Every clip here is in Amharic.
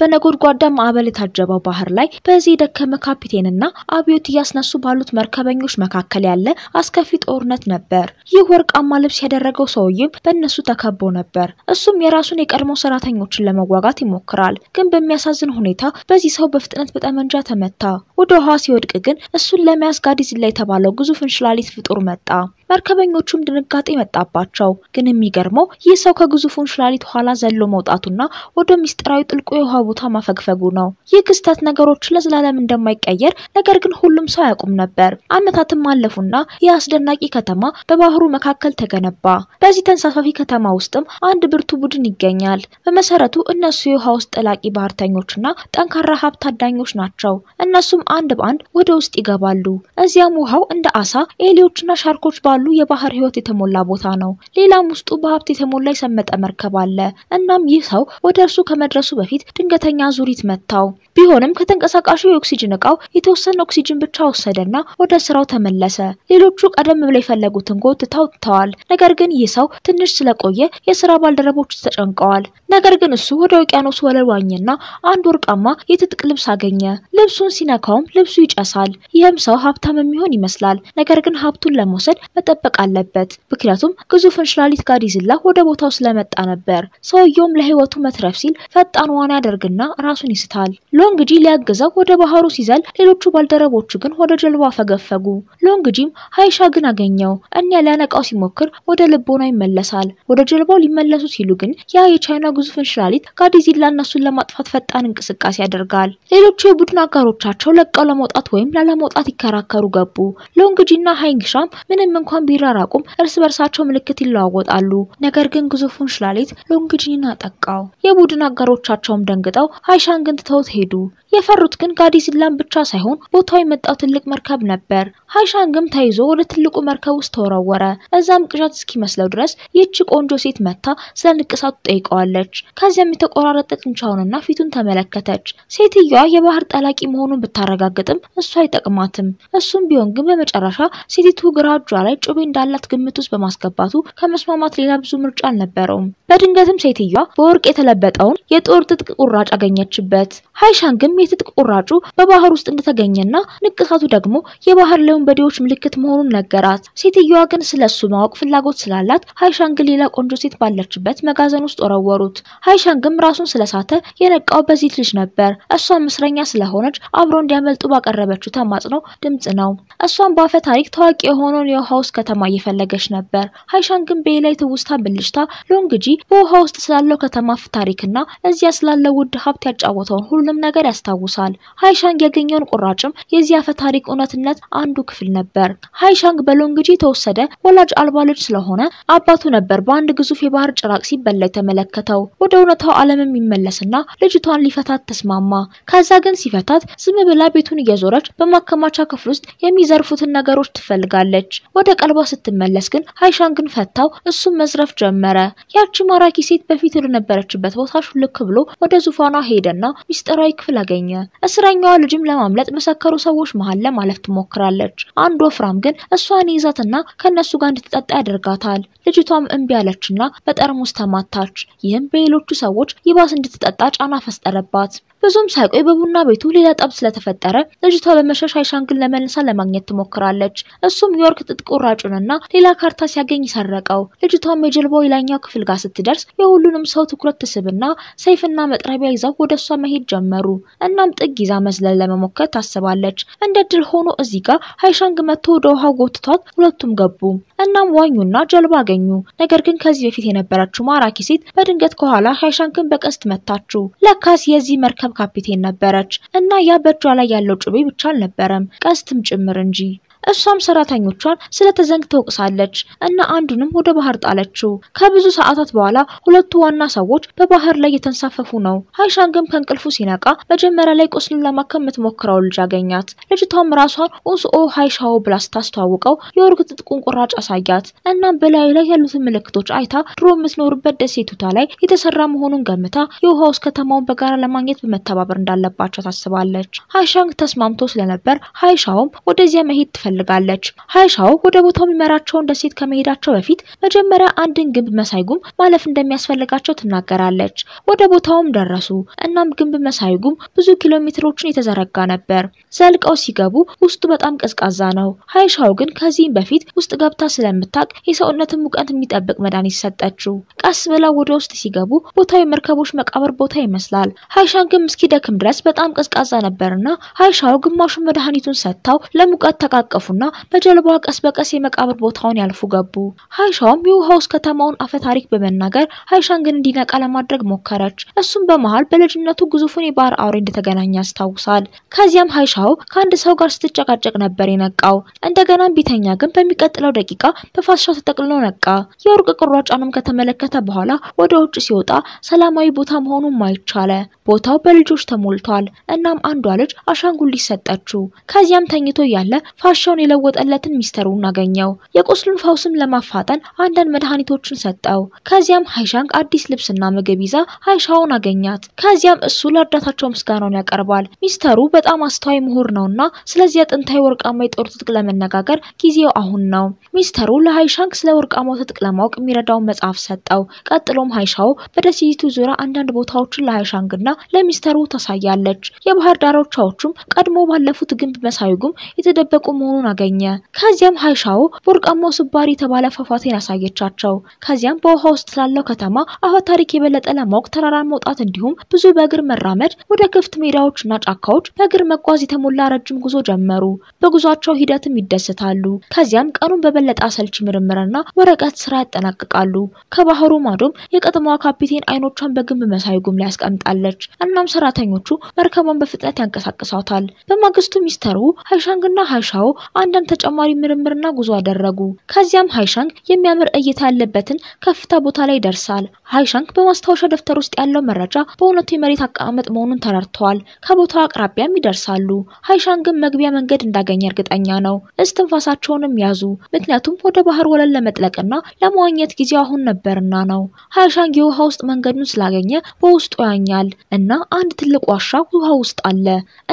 በነጎድጓዳ ማዕበል የታጀበው ባህር ላይ በዚህ የደከመ ካፒቴንና አብዮት እያስነሱ ባሉት መርከበኞች መካከል ያለ አስከፊ ጦርነት ነበር። ይህ ወርቃማ ልብስ ያደረገው ሰውዬም በእነሱ ተከቦ ነበር። እሱም የራሱን የቀድሞ ሰራተኞችን ለመዋጋት ይሞክራል። ግን በሚያሳዝን ሁኔታ በዚህ ሰው በፍጥነት በጠመንጃ ተመታ። ወደ ውሃ ሲወድቅ ግን እሱን ለመያዝ ጋዲዚላ የተባለው ግዙፍ እንሽላሊት ፍጡር መጣ። መርከበኞቹም ድንጋጤ መጣባቸው። ግን የሚገርመው ይህ ሰው ከግዙፉ እንሽላሊት ኋላ ዘሎ መውጣቱና ወደ ሚስጥራዊ ጥልቁ የውሃ ቦታ ማፈግፈጉ ነው። ይህ ክስተት ነገሮች ለዘላለም እንደማይቀየር ነገር ግን ሁሉም ሰው አያውቁም ነበር። አመታትም አለፉና ይህ አስደናቂ ከተማ በባህሩ መካከል ተገነባ። በዚህ ተንሳፋፊ ከተማ ውስጥም አንድ ብርቱ ቡድን ይገኛል። በመሰረቱ እነሱ የውሃ ውስጥ ጠላቂ ባህርተኞችና ጠንካራ ሀብት ታዳኞች ናቸው። እነሱም አንድ በአንድ ወደ ውስጥ ይገባሉ። እዚያም ውሃው እንደ አሳ፣ ኤሊዎችና ሻርኮች ባ ባሉ የባህር ህይወት የተሞላ ቦታ ነው። ሌላም ውስጡ በሀብት የተሞላ የሰመጠ መርከብ አለ። እናም ይህ ሰው ወደ እርሱ ከመድረሱ በፊት ድንገተኛ ዙሪት መታው። ቢሆንም ከተንቀሳቃሹ የኦክሲጅን እቃው የተወሰነ ኦክሲጅን ብቻ ወሰደና ወደ ስራው ተመለሰ። ሌሎቹ ቀደም ብለው የፈለጉትን ጎትተው ትተዋል። ነገር ግን ይህ ሰው ትንሽ ስለቆየ የስራ ባልደረቦች ተጨንቀዋል። ነገር ግን እሱ ወደ ውቅያኖስ ወለል ዋኝና አንድ ወርቃማ የትጥቅ ልብስ አገኘ። ልብሱን ሲነካውም ልብሱ ይጨሳል። ይህም ሰው ሀብታም የሚሆን ይመስላል። ነገር ግን ሀብቱን ለመውሰድ መጠበቅ አለበት። ምክንያቱም ግዙፍ እንሽላሊት ይዝላ ወደ ቦታው ስለመጣ ነበር። ሰውየውም ለህይወቱ መትረፍ ሲል ፈጣን ዋና ያደርግና ራሱን ይስታል። ሎንግጂ ሊያግዘው ወደ ባህሩ ሲዘል፣ ሌሎቹ ባልደረቦቹ ግን ወደ ጀልባ ፈገፈጉ። ሎንግጂም ሀይሻ ግን አገኘው። እኒያ ሊያነቃው ሲሞክር ወደ ልቦና ይመለሳል። ወደ ጀልባው ሊመለሱ ሲሉ ግን ያ የቻይና ግዙፍ እንሽላሊት ጋዲዚላ እነሱን ለማጥፋት ፈጣን እንቅስቃሴ ያደርጋል። ሌሎቹ የቡድን አጋሮቻቸው ለቀው ለመውጣት ወይም ላለመውጣት ይከራከሩ ገቡ። ሎንግጂና ሀይንግሻም ምንም እንኳ እንኳን ቢራራቁም እርስ በርሳቸው ምልክት ይለዋወጣሉ። ነገር ግን ግዙፉን ሽላሊት ሎንግጂንን አጠቃው። የቡድን አጋሮቻቸውም ደንግጠው አይሻን ግን ትተውት ሄዱ። የፈሩት ግን ጋዲዚላን ብቻ ሳይሆን ቦታው የመጣው ትልቅ መርከብ ነበር። ግን ተይዞ ወደ ትልቁ መርከብ ውስጥ ተወረወረ። እዛም ቅዠት እስኪመስለው ድረስ ይህች ቆንጆ ሴት መታ ስለ ንቅሳቱ ጠይቀዋለች። ከዚያም የተቆራረጠ ጡንቻውንና ፊቱን ተመለከተች። ሴትየዋ የባህር ጠላቂ መሆኑን ብታረጋግጥም እሱ አይጠቅማትም። እሱም ቢሆን ግን በመጨረሻ ሴቲቱ ግራ እጇ ላይ ጩቤ እንዳላት ግምት ውስጥ በማስገባቱ ከመስማማት ሌላ ብዙ ምርጫ አልነበረውም። በድንገትም ሴትዮዋ በወርቅ የተለበጠውን የጦር ትጥቅ ቁራጭ አገኘችበት። ሃይሻንግም የትጥቅ ቁራጩ በባህር ውስጥ እንደተገኘና ንቅሳቱ ደግሞ የባህር ላይ ወንበዴዎች ምልክት መሆኑን ነገራት። ሴትዮዋ ግን ስለ እሱ ማወቅ ፍላጎት ስላላት ሃይሻንግ ሌላ ቆንጆ ሴት ባለችበት መጋዘን ውስጥ ወረወሩት። ሃይሻንግም ራሱን ስለሳተ የነቃው በዚህ ልጅ ነበር። እሷም እስረኛ ስለሆነች አብሮ እንዲያመልጡ ባቀረበችው ተማጽኖ ድምጽ ነው። እሷም በአፈ ታሪክ ታዋቂ የሆነውን የውሃ ውስጥ ከተማ እየፈለገች ነበር። ሀይሻን ግን በሌላ የትውስታ ብልጭታ ሎንግጂ በውሃ ውስጥ ስላለው ከተማ ታሪክና እዚያ ስላለው ውድ ሀብት ያጫወተውን ሁሉንም ነገር ያስታውሳል። ሀይሻንግ ያገኘውን ቁራጭም የዚያ አፈ ታሪክ እውነትነት አንዱ ክፍል ነበር። ሃይሻንግ በሎንግጂ የተወሰደ ወላጅ አልባ ልጅ ስለሆነ አባቱ ነበር በአንድ ግዙፍ የባህር ጭራቅ ሲበላ የተመለከተው። ወደ እውነታው ዓለምም ይመለስና ልጅቷን ሊፈታት ተስማማ። ከዛ ግን ሲፈታት ዝም ብላ ቤቱን እየዞረች በማከማቻ ክፍል ውስጥ የሚዘርፉትን ነገሮች ትፈልጋለች። ወደ ቀልባ ስትመለስ ግን ሀይሻንግን ግን ፈታው፣ እሱም መዝረፍ ጀመረ። ያቺ ማራኪ ሴት በፊት ወደነበረችበት ቦታ ሹልክ ብሎ ወደ ዙፋኗ ሄደና ሚስጥራዊ ክፍል አገኘ። እስረኛዋ ልጅም ለማምለጥ መሰከሩ ሰዎች መሀል ለማለፍ ትሞክራለች። አንድ ወፍራም ግን እሷን ይዛትና ከእነሱ ጋር እንድትጠጣ ያደርጋታል። ልጅቷም እምቢ አለችና በጠርሙስ ተማታች። ይህም በሌሎቹ ሰዎች ይባስ እንድትጠጣ ጫና ፈጠረባት። ብዙም ሳይቆይ በቡና ቤቱ ሌላ ጠብ ስለተፈጠረ ልጅቷ በመሸሽ ሀይሻንግን ግን ለመልሳ ለማግኘት ትሞክራለች። እሱም ዮርክ ጥጥ ሻጩንና ሌላ ካርታ ሲያገኝ ሰረቀው። ልጅቷም የጀልባው የላይኛው ክፍል ጋር ስትደርስ የሁሉንም ሰው ትኩረት ትስብና ሰይፍና መጥረቢያ ይዛው ወደ እሷ መሄድ ጀመሩ። እናም ጥግ ይዛ መዝለል ለመሞከር ታስባለች። እንደ ድል ሆኖ እዚህ ጋር ሀይሻንግ መጥቶ ወደ ውሃው ጎትቷት ሁለቱም ገቡ። እናም ዋኙና ጀልባ አገኙ። ነገር ግን ከዚህ በፊት የነበረችው ማራኪ ሴት በድንገት ከኋላ ሀይሻንግን በቀስት መታችው። ለካስ የዚህ መርከብ ካፒቴን ነበረች እና ያ በእጇ ላይ ያለው ጩቤ ብቻ አልነበረም ቀስትም ጭምር እንጂ እሷም ሰራተኞቿን ስለ ተዘንግ ተወቅሳለች እና አንዱንም ወደ ባህር ጣለችው። ከብዙ ሰዓታት በኋላ ሁለቱ ዋና ሰዎች በባህር ላይ የተንሳፈፉ ነው። ግን ከእንቅልፉ ሲነቃ መጀመሪያ ላይ ቁስሉን ለማከም የምትሞክረው ልጅ አገኛት። ልጅቷም ራሷን ኡስኦ ሃይሻዎ ብላ ስታስተዋውቀው የወርቅ ጥጥቁን ቁራጭ አሳያት። እናም በላዩ ላይ ያሉትን ምልክቶች አይታ ድሮ የምትኖርበት ደሴቱታ ላይ የተሰራ መሆኑን ገምታ የውሃ ውስጥ ከተማውን በጋራ ለማግኘት በመተባበር እንዳለባቸው ታስባለች። ሃይሻንግ ተስማምቶ ስለነበር ሀይሻውም ወደዚያ መሄድ ትፈልጋለች። ሃይሻው ወደ ቦታው የሚመራቸውን ደሴት ከመሄዳቸው በፊት መጀመሪያ አንድን ግንብ መሳይ ጉም ማለፍ እንደሚያስፈልጋቸው ትናገራለች። ወደ ቦታውም ደረሱ። እናም ግንብ መሳይ ጉም ብዙ ኪሎ ሜትሮችን የተዘረጋ ነበር። ዘልቀው ሲገቡ ውስጡ በጣም ቀዝቃዛ ነው። ሀይሻው ግን ከዚህም በፊት ውስጥ ገብታ ስለምታቅ የሰውነትን ሙቀት የሚጠብቅ መድኃኒት ሰጠችው። ቀስ ብለው ወደ ውስጥ ሲገቡ ቦታው የመርከቦች መቃብር ቦታ ይመስላል። ሀይሻን ግን እስኪደክም ድረስ በጣም ቀዝቃዛ ነበርና ሀይሻው ግማሹን መድኃኒቱን ሰጥታው ለሙቀት ተቃቀፉና በጀልባዋ ቀስ በቀስ የመቃብር ቦታውን ያልፉ ገቡ። ሀይሻውም የውሃ ውስጥ ከተማውን አፈ ታሪክ በመናገር ሀይሻን ግን እንዲነቃ ለማድረግ ሞከረች። እሱም በመሀል በልጅነቱ ግዙፉን የባህር አውሬ እንደተገናኘ ያስታውሳል። ከዚያም ሀይሻው ከአንድ ሰው ጋር ስትጨቃጨቅ ነበር የነቃው። እንደገናም ቢተኛ ግን በሚቀጥለው ደቂቃ በፋሻ ተጠቅልሎ ነቃ። የወርቅ ቅሯጫንም ከተመለከተ በኋላ ወደ ውጭ ሲወጣ ሰላማዊ ቦታ መሆኑን ማየት ቻለ። ቦታው በልጆች ተሞልቷል። እናም አንዷ ልጅ አሻንጉሊት ሰጠችው። ከዚያም ተኝቶ ያለ ፋሻውን የለወጠለትን ሚስተሩን አገኘ። አገኘው። የቁስሉን ፈውስም ለማፋጠን አንዳንድ መድኃኒቶችን ሰጠው። ከዚያም ሀይሻንግ አዲስ ልብስና ምግብ ይዛ ሀይሻውን አገኛት። ከዚያም እሱ ለእርዳታቸው ምስጋናውን ያቀርባል። ሚስተሩ በጣም አስተዋይ ምሁር ነውና ስለዚህ ጥንታዊ ወርቃማ የጦር ትጥቅ ለመነጋገር ጊዜው አሁን ነው። ሚስተሩ ለሀይሻንግ ስለ ወርቃማው ትጥቅ ለማወቅ የሚረዳውን መጽሐፍ ሰጠው። ቀጥሎም ሀይሻው በደሴቲቱ ዙሪያ አንዳንድ ቦታዎችን ለሀይሻንግና ለሚስተሩ ታሳያለች። የባህር ዳርቻዎቹም ቀድሞ ባለፉት ግንብ መሳይጉም ጉም የተደበቁ መሆኑን አገኘ። ከዚያም ሀይሻው ጨረቃው በወርቃማው ስባሪ የተባለ ፏፏቴን አሳየቻቸው። ከዚያም በውሃ ውስጥ ስላለው ከተማ አፈ ታሪክ የበለጠ ለማወቅ ተራራን መውጣት እንዲሁም ብዙ በእግር መራመድ፣ ወደ ክፍት ሜዳዎችና ጫካዎች በእግር መጓዝ የተሞላ ረጅም ጉዞ ጀመሩ። በጉዟቸው ሂደትም ይደሰታሉ። ከዚያም ቀኑን በበለጠ አሰልቺ ምርምርና ወረቀት ስራ ያጠናቅቃሉ። ከባህሩ ማዶም የቀጠማዋ ካፒቴን አይኖቿን በግንብ መሳይ ጉም ላይ ያስቀምጣለች። እናም ሰራተኞቹ መርከቧን በፍጥነት ያንቀሳቅሳታል። በማግስቱ ሚስተሩ ሀይሻንግና ሀይሻው አንዳንድ ተጨማሪ ምርምርና ጉዞ ጉዞ አደረጉ። ከዚያም ሃይሻንግ የሚያምር እይታ ያለበትን ከፍታ ቦታ ላይ ደርሳል። ሃይሻንግ በማስታወሻ ደብተር ውስጥ ያለው መረጃ በእውነቱ የመሬት አቀማመጥ መሆኑን ተረድተዋል። ከቦታው አቅራቢያም ይደርሳሉ። ሃይሻንግን መግቢያ መንገድ እንዳገኘ እርግጠኛ ነው። እስትንፋሳቸውንም ያዙ፣ ምክንያቱም ወደ ባህር ወለል ለመጥለቅና ለመዋኘት ጊዜው አሁን ነበርና ነው። ሃይሻንግ የውሃ ውስጥ መንገዱን ስላገኘ በውስጡ ያኛል እና አንድ ትልቅ ዋሻ ውሃ ውስጥ አለ።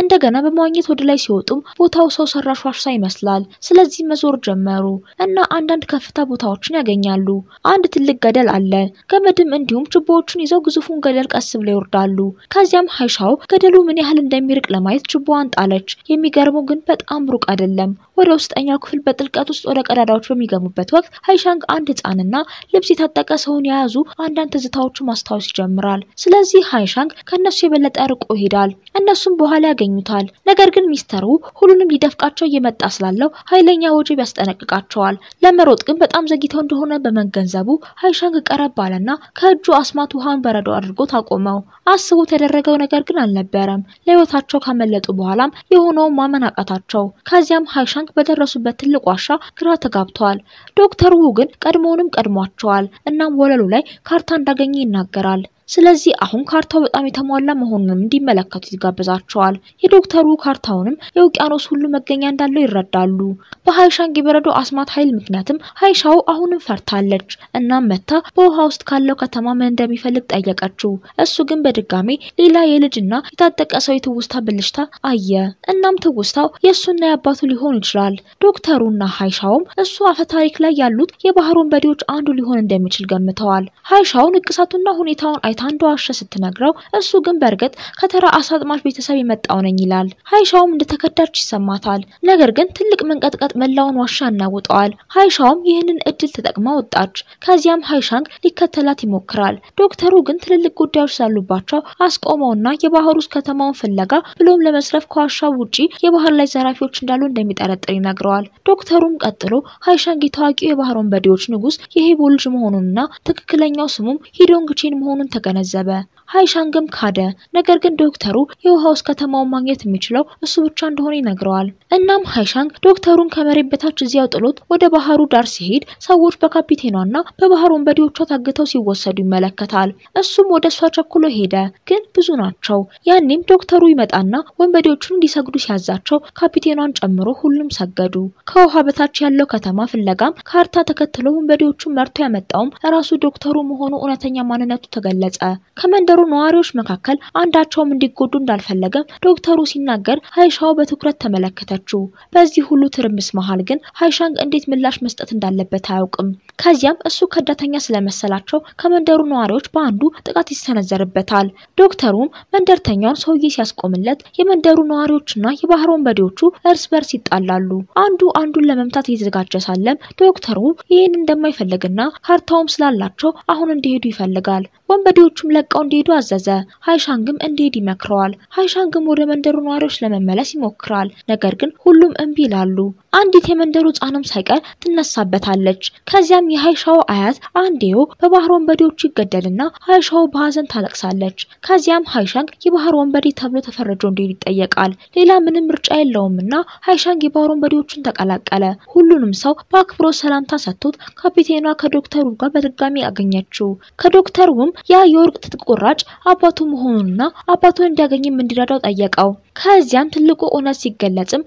እንደገና በመዋኘት ወደ ላይ ሲወጡም ቦታው ሰው ሰራሽ ዋሻ ይመስላል። ስለዚህ መዞር ጀመሩ። ጀመሩ እና አንዳንድ ከፍታ ቦታዎችን ያገኛሉ። አንድ ትልቅ ገደል አለ። ገመድም እንዲሁም ችቦዎቹን ይዘው ግዙፉን ገደል ቀስ ብለው ይወርዳሉ። ከዚያም ሀይሻው ገደሉ ምን ያህል እንደሚርቅ ለማየት ችቦዋን ጣለች። የሚገርመው ግን በጣም ሩቅ አይደለም። ወደ ውስጠኛው ክፍል በጥልቀት ውስጥ ወደ ቀዳዳዎች በሚገቡበት ወቅት ሐይሻንግ አንድ ህፃንና ልብስ የታጠቀ ሰውን የያዙ አንዳንድ ትዝታዎቹ ማስታወስ ይጀምራል። ስለዚህ ሃይሻንግ ከእነሱ የበለጠ ርቆ ይሄዳል። እነሱም በኋላ ያገኙታል። ነገር ግን ሚስተሩ ሁሉንም ሊደፍቃቸው እየመጣ ስላለው ኃይለኛ ወጀብ ያስጠነቅ ያስጠነቅቃቸዋል። ለመሮጥ ግን በጣም ዘግይተው እንደሆነ በመገንዘቡ ሀይሸንግ ቀረብ አለና ከእጁ አስማት ውሃን በረዶ አድርጎ አቆመው። አስቦት ያደረገው ነገር ግን አልነበረም። ለህይወታቸው ካመለጡ በኋላም የሆነውን ማመን አቃታቸው። ከዚያም ሃይሻንግ በደረሱበት ትልቅ ዋሻ ግራ ተጋብተዋል። ዶክተር ዉ ግን ቀድሞውንም ቀድሟቸዋል። እናም ወለሉ ላይ ካርታ እንዳገኘ ይናገራል። ስለዚህ አሁን ካርታው በጣም የተሟላ መሆኑንም እንዲመለከቱ ይጋብዛቸዋል። የዶክተሩ ካርታውንም የውቅያኖስ ሁሉ መገኛ እንዳለው ይረዳሉ። በሀይሻን የበረዶ አስማት ኃይል ምክንያትም ሀይሻው አሁንም ፈርታለች። እናም መታ በውሃ ውስጥ ካለው ከተማ ምን እንደሚፈልግ ጠየቀችው። እሱ ግን በድጋሜ ሌላ የልጅና የታጠቀ ሰው የትውስታ ብልሽታ አየ። እናም ትውስታው የእሱና የአባቱ ሊሆን ይችላል። ዶክተሩና ሀይሻውም እሱ አፈታሪክ ላይ ያሉት የባህር ወንበዴዎች አንዱ ሊሆን እንደሚችል ገምተዋል። ሀይሻው ንቅሳቱና ሁኔታውን አይታ አንዷ ዋሸ ስትነግረው እሱ ግን በእርግጥ ከተራ አሳጥማሽ ቤተሰብ የመጣው ነኝ ይላል። ሀይሻውም እንደተከዳች ይሰማታል። ነገር ግን ትልቅ መንቀጥቀጥ መላውን ዋሻ እናውጠዋል። ሀይሻውም ይህንን እድል ተጠቅማ ወጣች። ከዚያም ሀይሻንግ ሊከተላት ይሞክራል። ዶክተሩ ግን ትልልቅ ጉዳዮች ስላሉባቸው አስቆመውና የባህር ውስጥ ከተማውን ፍለጋ ብሎም ለመስረፍ ከዋሻው ውጪ የባህር ላይ ዘራፊዎች እንዳሉ እንደሚጠረጥር ይነግረዋል። ዶክተሩም ቀጥሎ ሀይሻንግ የታዋቂው የባህር ወንበዴዎች ንጉስ የሄቦ ልጅ መሆኑንና ትክክለኛው ስሙም ሂዶንግቼን መሆኑን ተገነዘበ ሀይሻንግም ካደ። ነገር ግን ዶክተሩ የውሃ ውስጥ ከተማውን ማግኘት የሚችለው እሱ ብቻ እንደሆነ ይነግረዋል። እናም ሀይሻንግ ዶክተሩን ከመሬት በታች እዚያው ጥሎት ወደ ባህሩ ዳር ሲሄድ ሰዎች በካፒቴኗና በባህር ወንበዴዎቿ ታግተው ሲወሰዱ ይመለከታል። እሱም ወደ እሷ ቸኩሎ ሄደ፣ ግን ብዙ ናቸው። ያኔም ዶክተሩ ይመጣና ወንበዴዎቹን እንዲሰግዱ ሲያዛቸው ካፒቴኗን ጨምሮ ሁሉም ሰገዱ። ከውሃ በታች ያለው ከተማ ፍለጋም ካርታ ተከትሎ ወንበዴዎቹን መርቶ ያመጣውም ራሱ ዶክተሩ መሆኑ እውነተኛ ማንነቱ ተገለጸ። ከመንደ ከመንደሩ ነዋሪዎች መካከል አንዳቸውም እንዲጎዱ እንዳልፈለገም ዶክተሩ ሲናገር ሀይሻው በትኩረት ተመለከተችው። በዚህ ሁሉ ትርምስ መሀል ግን ሀይሻንግ እንዴት ምላሽ መስጠት እንዳለበት አያውቅም። ከዚያም እሱ ከዳተኛ ስለመሰላቸው ከመንደሩ ነዋሪዎች በአንዱ ጥቃት ይሰነዘርበታል። ዶክተሩም መንደርተኛውን ሰውዬ ሲያስቆምለት የመንደሩ ነዋሪዎችና የባህር ወንበዴዎቹ እርስ በርስ ይጣላሉ። አንዱ አንዱን ለመምታት እየተዘጋጀ ሳለም ዶክተሩ ይህን እንደማይፈልግና ካርታውም ስላላቸው አሁን እንዲሄዱ ይፈልጋል። ወንበዴዎቹም ለቀው እንዲሄዱ አዘዘ። ሃይሻንግም እንዲሄድ ይመክረዋል። ሃይሻንግም ወደ መንደሩ ነዋሪዎች ለመመለስ ይሞክራል። ነገር ግን ሁሉም እምቢ ይላሉ። አንዲት የመንደሩ ህፃንም ሳይቀር ትነሳበታለች። ከዚያም የሀይሻው አያት አንዴው በባህር ወንበዴዎቹ ይገደልና ሀይሻው በሀዘን ታለቅሳለች። ከዚያም ሀይሻንግ የባህር ወንበዴ ተብሎ ተፈረጆ እንዲሄድ ይጠየቃል። ሌላ ምንም ምርጫ የለውምና ሀይሻንግ የባህር ወንበዴዎቹን ተቀላቀለ። ሁሉንም ሰው በአክብሮ ሰላምታ ሰጥቶት ካፒቴኗ ከዶክተሩ ጋር በድጋሚ አገኘችው። ከዶክተሩም ያ የወርቅ ጥጥ ቁራጭ አባቱ መሆኑንና አባቱን እንዲያገኝም እንዲረዳው ጠየቀው። ከዚያም ትልቁ እውነት ሲገለጽም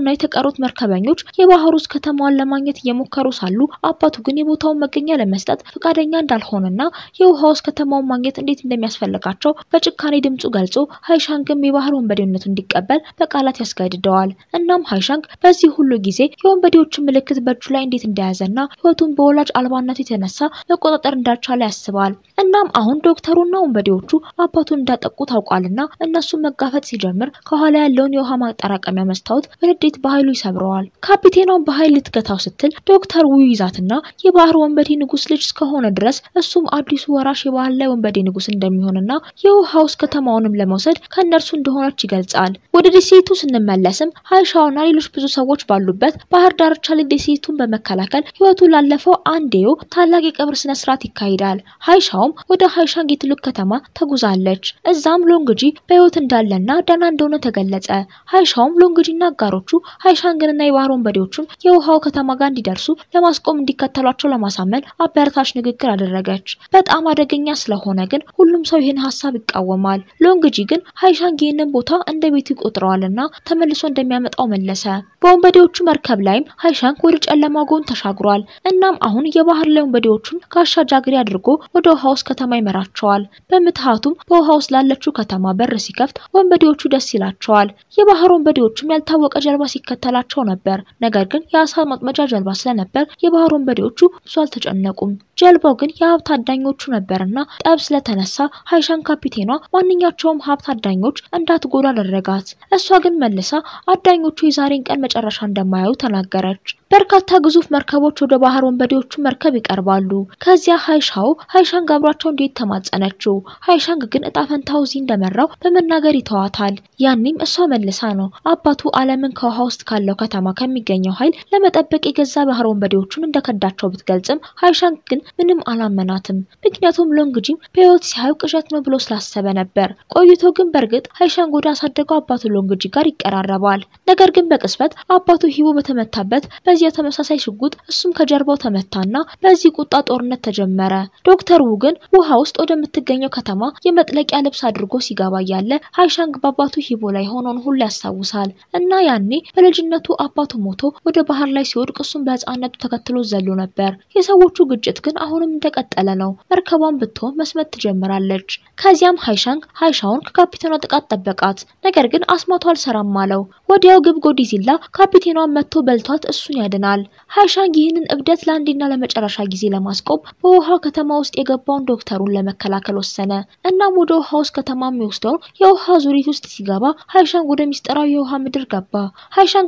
እና የተቀሩት መርከበኞች የባህር ውስጥ ከተማዋን ለማግኘት እየሞከሩ ሳሉ አባቱ ግን የቦታውን መገኛ ለመስጠት ፈቃደኛ እንዳልሆነና የውሃ ውስጥ ከተማውን ማግኘት እንዴት እንደሚያስፈልጋቸው በጭካኔ ድምፁ ገልጾ ሀይሻንግም የባህር ወንበዴነቱ እንዲቀበል በቃላት ያስገድደዋል። እናም ሀይሻንግ በዚህ ሁሉ ጊዜ የወንበዴዎችን ምልክት በእጁ ላይ እንዴት እንደያዘና ህይወቱን በወላጅ አልባነቱ የተነሳ መቆጣጠር እንዳልቻለ ያስባል። እናም አሁን ዶክተሩና ወንበዴዎቹ አባቱን እንዳጠቁ ታውቋልና እነሱን መጋፈጥ ሲጀምር ሲጀምር ከኋላ ያለውን የውሃ ማጠራቀሚያ መስታወት በንዴት በኃይሉ ይሰብረዋል። ካፒቴኗን በኃይል ልትገታው ስትል ዶክተር ውዩ ይዛትና የባህር ወንበዴ ንጉስ ልጅ እስከሆነ ድረስ እሱም አዲሱ ወራሽ የባህር ላይ ወንበዴ ንጉስ እንደሚሆንና የውሃ ውስጥ ከተማውንም ለመውሰድ ከእነርሱ እንደሆነች ይገልጻል። ወደ ደሴቱ ስንመለስም ሀይሻውና ሌሎች ብዙ ሰዎች ባሉበት ባህር ዳርቻ ላይ ደሴቱን በመከላከል ህይወቱ ላለፈው አንዴው ታላቅ የቀብር ስነ ስርዓት ይካሄዳል። ሀይሻውም ወደ ሀይሻንግ የትልቅ ከተማ ተጉዛለች። እዛም ሎንግጂ በህይወት እንዳለና ደህና እንደሆነ ተገለጸ። ሀይሻውም ሎንግጂና አጋሮቹ ሀይሻንግንና የባህር ወንበዴዎቹን የውሃው ከተማ ጋር እንዲደርሱ ለማስቆም እንዲከተሏቸው ለማሳመን አበረታች ንግግር አደረገች። በጣም አደገኛ ስለሆነ ግን ሁሉም ሰው ይህን ሀሳብ ይቃወማል። ሎንግጂ ግን ሀይሻንግ ይህንን ቦታ እንደ ቤቱ ይቆጥረዋልና ተመልሶ እንደሚያመጣው መለሰ። በወንበዴዎቹ መርከብ ላይም ሀይሻንግ ወደ ጨለማ ጎን ተሻግሯል። እናም አሁን የባህር ላይ ወንበዴዎቹን ጋሻ ጃግሬ አድርጎ ወደ ውሃ ውስጥ ከተማ ይመራቸዋል። በምትሃቱም በውሃ ውስጥ ላለችው ከተማ በር ሲከፍት ወንበዴዎቹ ደስ ይላቸዋል። የባህር ወንበዴዎቹም ያልታወቀ ጀልባ ሲከተላቸው ነበር። ነገር ግን የአሳ መጥመጃ ጀልባ ስለነበር የባህር ወንበዴዎቹ ብዙ አልተጨነቁም። ጀልባው ግን የሀብት አዳኞቹ ነበርና ጠብ ስለተነሳ ሀይሻን ካፒቴኗ ማንኛቸውም ሀብት አዳኞች እንዳትጎዳ አደረጋት። እሷ ግን መልሳ አዳኞቹ የዛሬን ቀን መጨረሻ እንደማያዩ ተናገረች። በርካታ ግዙፍ መርከቦች ወደ ባህር ወንበዴዎቹ መርከብ ይቀርባሉ። ከዚያ ሀይሻው ሀይሻንግ አብሯቸው እንዴት ተማጸነችው። ሀይሻንግ ግን እጣ ፈንታው እዚህ እንደመራው በመናገር ይተዋታል። ያኔም እሷ መልሳ ነው አባቱ ዓለምን ከውሃ ውስጥ ካለው ከተማ ከሚገኘው ኃይል ለመጠበቅ የገዛ ባህር ወንበዴዎቹን እንደከዳቸው ብትገልጽም ሀይሻንግ ግን ምንም አላመናትም። ምክንያቱም ሎንግጂም በህይወት ሲያዩ ቅሸት ነው ብሎ ስላሰበ ነበር። ቆይቶ ግን በእርግጥ ሀይሻንግ ወደ አሳደገው አባቱ ሎንግጂ ጋር ይቀራረባል። ነገር ግን በቅስበት አባቱ ሂቦ በተመታበት በዚያ ተመሳሳይ ሽጉጥ እሱም ከጀርባው ተመታና በዚህ ቁጣ ጦርነት ተጀመረ። ዶክተር ውግን ግን ውሃ ውስጥ ወደምትገኘው ከተማ የመጥለቂያ ልብስ አድርጎ ሲገባ ያለ ሃይሻንግ በአባቱ ሂቦ ላይ ሆኖን ሁሉ ያስታውሳል እና ያኔ በልጅነቱ አባቱ ሞቶ ወደ ባህር ላይ ሲወድቅ እሱም በህፃነቱ ተከትሎ ዘሎ ነበር። የሰዎቹ ግጭት ግን አሁንም እንደቀጠለ ነው። መርከቧን ብትሆን መስመጥ ትጀምራለች። ከዚያም ሃይሻንግ ሃይሻውን ከካፒቴኗ ጥቃት ጠበቃት። ነገር ግን አስማቷ አልሰራም አለው። ወዲያው ግብ ጎዲዚላ ካፒቴኗን መጥቶ በልቷት እሱን ያድናል። ሀይሻንግ ይህንን እብደት ለአንዴና ለመጨረሻ ጊዜ ለማስቆም በውሃ ከተማ ውስጥ የገባውን ዶክተሩን ለመከላከል ወሰነ። እናም ወደ ውሃ ውስጥ ከተማ የሚወስደውን የውሃ ዙሪት ውስጥ ሲገባ ሀይሻንግ ወደ ሚስጥራዊ የውሃ ምድር ገባ።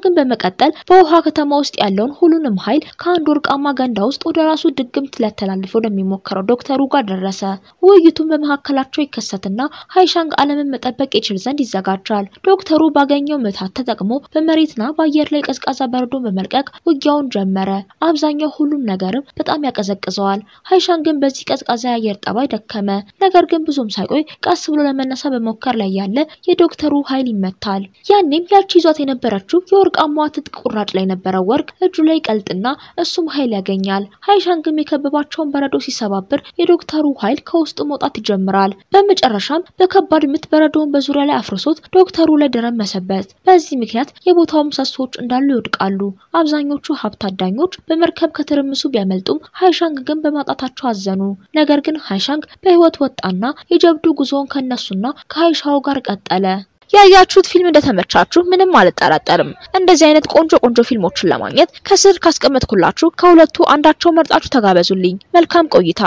ግን በመቀጠል በውሃ ከተማ ውስጥ ያለውን ሁሉንም ኃይል ከአንድ ወርቃማ ገንዳ ውስጥ ወደ ራሱ ድግምት ሊያስተላልፍ ወደሚሞክረው ዶክተሩ ጋር ደረሰ። ውይይቱን በመካከላቸው ይከሰትና ሀይሻንግ ዓለምን መጠበቅ ይችል ዘንድ ይዘጋጃል። ዶክተሩ ባገኘው ምታት ተጠቅሞ በመሬትና በአየር ላይ ቀዝቃዛ በርዶ በመልቀቅ ውጊያውን ጀመረ። አብዛኛው ሁሉም ነገርም በጣም ያቀዘቅዘዋል። ሀይሻን ግን በዚህ ቀዝቃዛ የአየር ጠባይ ደከመ። ነገር ግን ብዙም ሳይቆይ ቀስ ብሎ ለመነሳ በሞከር ላይ ያለ የዶክተሩ ኃይል ይመታል። ያኔም ያቺ ይዟት የነበረችው የወርቃማ ትጥቅ ቁራጭ ላይ የነበረው ወርቅ እጁ ላይ ቀልጥና እሱም ኃይል ያገኛል። ሀይሻን ግን የከበባቸውን በረዶ ሲሰባብር የዶክተሩ ኃይል ከውስጡ መውጣት ይጀምራል። በመጨረሻም በከባድ ምት በረዶውን በዙሪያ ላይ አፍርሶት ዶክተሩ ላይ ደረመሰበት። በዚህ ምክንያት የቦታው ምሰሶዎች እንዳሉ ይወድቃሉ። አብዛኛው ሌሎቹ ሀብት አዳኞች በመርከብ ከትርምሱ ቢያመልጡም ሃይሻንግ ግን በማጣታቸው አዘኑ። ነገር ግን ሃይሻንግ በህይወት ወጣና የጀብዱ ጉዞውን ከነሱና ከሃይሻው ጋር ቀጠለ። ያያችሁት ፊልም እንደተመቻችሁ ምንም አልጠራጠርም። እንደዚህ አይነት ቆንጆ ቆንጆ ፊልሞችን ለማግኘት ከስር ካስቀመጥኩላችሁ ከሁለቱ አንዳቸው መርጣችሁ ተጋበዙልኝ። መልካም ቆይታ